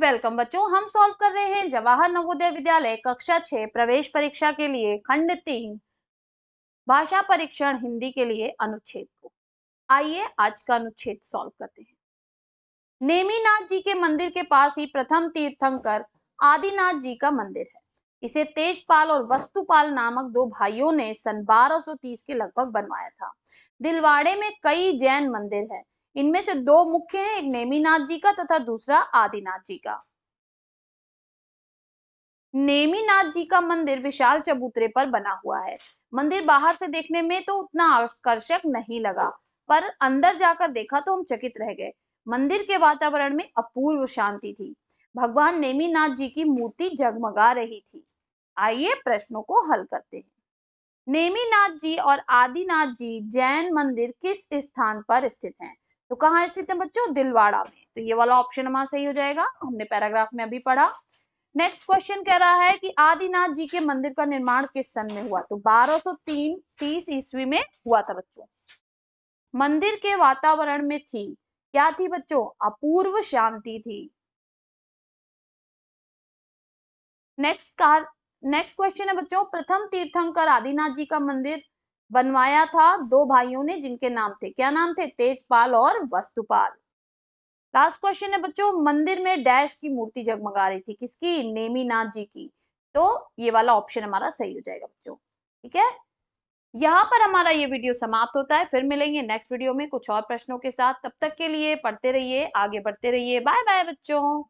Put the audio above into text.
Welcome बच्चों हम solve कर रहे हैं जवाहर नवोदय विद्यालय कक्षा छह प्रवेश परीक्षा के लिए खंड तीन भाषा परीक्षण हिंदी के लिए अनुच्छेद को आइए आज का अनुच्छेद सॉल्व करते हैं नेमीनाथ जी के मंदिर के पास ही प्रथम तीर्थंकर आदिनाथ जी का मंदिर है इसे तेजपाल और वस्तुपाल नामक दो भाइयों ने सन 1230 के लगभग बनवाया था दिलवाड़े में कई जैन मंदिर है इनमें से दो मुख्य हैं एक नेमीनाथ जी का तथा दूसरा आदिनाथ जी का नेमीनाथ जी का मंदिर विशाल चबूतरे पर बना हुआ है मंदिर बाहर से देखने में तो उतना आकर्षक नहीं लगा पर अंदर जाकर देखा तो हम चकित रह गए मंदिर के वातावरण में अपूर्व शांति थी भगवान नेमीनाथ जी की मूर्ति जगमगा रही थी आइए प्रश्नों को हल करते हैं नेमीनाथ जी और आदिनाथ जी जैन मंदिर किस स्थान पर स्थित हैं? तो कहाँ स्थित है बच्चों दिलवाड़ा में तो ये वाला ऑप्शन हमारा सही हो जाएगा हमने पैराग्राफ में अभी पढ़ा नेक्स्ट क्वेश्चन कह रहा है कि आदिनाथ जी के मंदिर का निर्माण किस सन में हुआ तो 1203 सो ईस्वी में हुआ था बच्चों मंदिर के वातावरण में थी क्या थी बच्चों अपूर्व शांति थी नेक्स्ट कार नेक्स्ट क्वेश्चन है बच्चों प्रथम तीर्थंकर आदिनाथ जी का मंदिर बनवाया था दो भाइयों ने जिनके नाम थे क्या नाम थे तेजपाल और वस्तुपाल लास्ट क्वेश्चन है बच्चों मंदिर में डैश की मूर्ति जगमगा रही थी किसकी नेमीनाथ जी की तो ये वाला ऑप्शन हमारा सही हो जाएगा बच्चों ठीक है यहाँ पर हमारा ये वीडियो समाप्त होता है फिर मिलेंगे नेक्स्ट वीडियो में कुछ और प्रश्नों के साथ तब तक के लिए पढ़ते रहिए आगे बढ़ते रहिए बाय बाय बच्चों